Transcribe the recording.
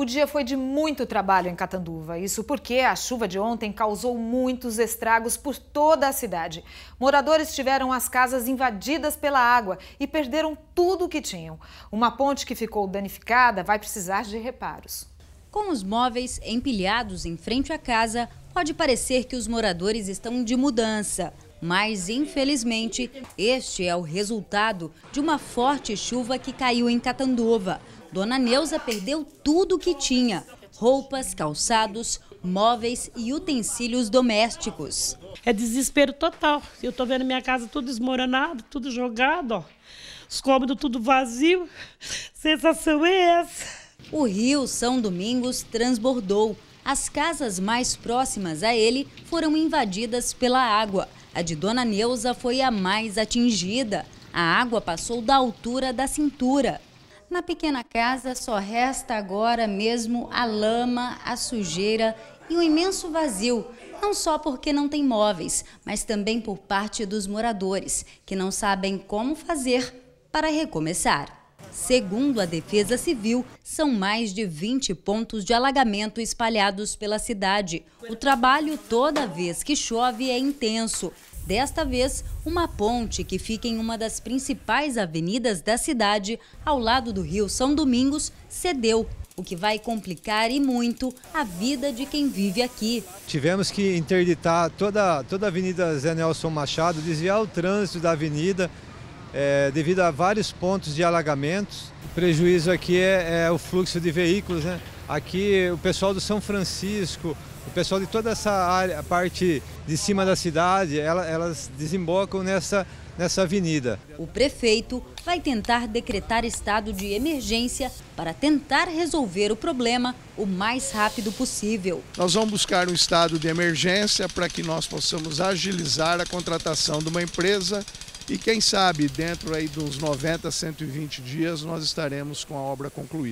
O dia foi de muito trabalho em Catanduva, isso porque a chuva de ontem causou muitos estragos por toda a cidade. Moradores tiveram as casas invadidas pela água e perderam tudo o que tinham. Uma ponte que ficou danificada vai precisar de reparos. Com os móveis empilhados em frente à casa, pode parecer que os moradores estão de mudança. Mas, infelizmente, este é o resultado de uma forte chuva que caiu em Catanduva. Dona Neuza perdeu tudo o que tinha: roupas, calçados, móveis e utensílios domésticos. É desespero total. Eu estou vendo minha casa tudo esmoronado, tudo jogado, ó. os cômodos tudo vazio. Sensação é essa. O rio São Domingos transbordou. As casas mais próximas a ele foram invadidas pela água. A de Dona Neuza foi a mais atingida. A água passou da altura da cintura. Na pequena casa só resta agora mesmo a lama, a sujeira e o imenso vazio, não só porque não tem móveis, mas também por parte dos moradores, que não sabem como fazer para recomeçar. Segundo a Defesa Civil, são mais de 20 pontos de alagamento espalhados pela cidade. O trabalho toda vez que chove é intenso. Desta vez, uma ponte que fica em uma das principais avenidas da cidade, ao lado do Rio São Domingos, cedeu, o que vai complicar e muito a vida de quem vive aqui. Tivemos que interditar toda, toda a Avenida Zé Nelson Machado, desviar o trânsito da avenida, é, devido a vários pontos de alagamentos. O prejuízo aqui é, é, o fluxo de veículos. Né? Aqui o pessoal do São Francisco, o pessoal de toda essa área, a parte de cima da cidade, ela, elas desembocam nessa, nessa avenida. O prefeito vai tentar decretar estado de emergência para tentar resolver o problema o mais rápido possível. Nós vamos buscar um estado de emergência para que nós possamos agilizar a contratação de uma empresa e quem sabe dentro aí dos 90, 120 dias nós estaremos com a obra concluída.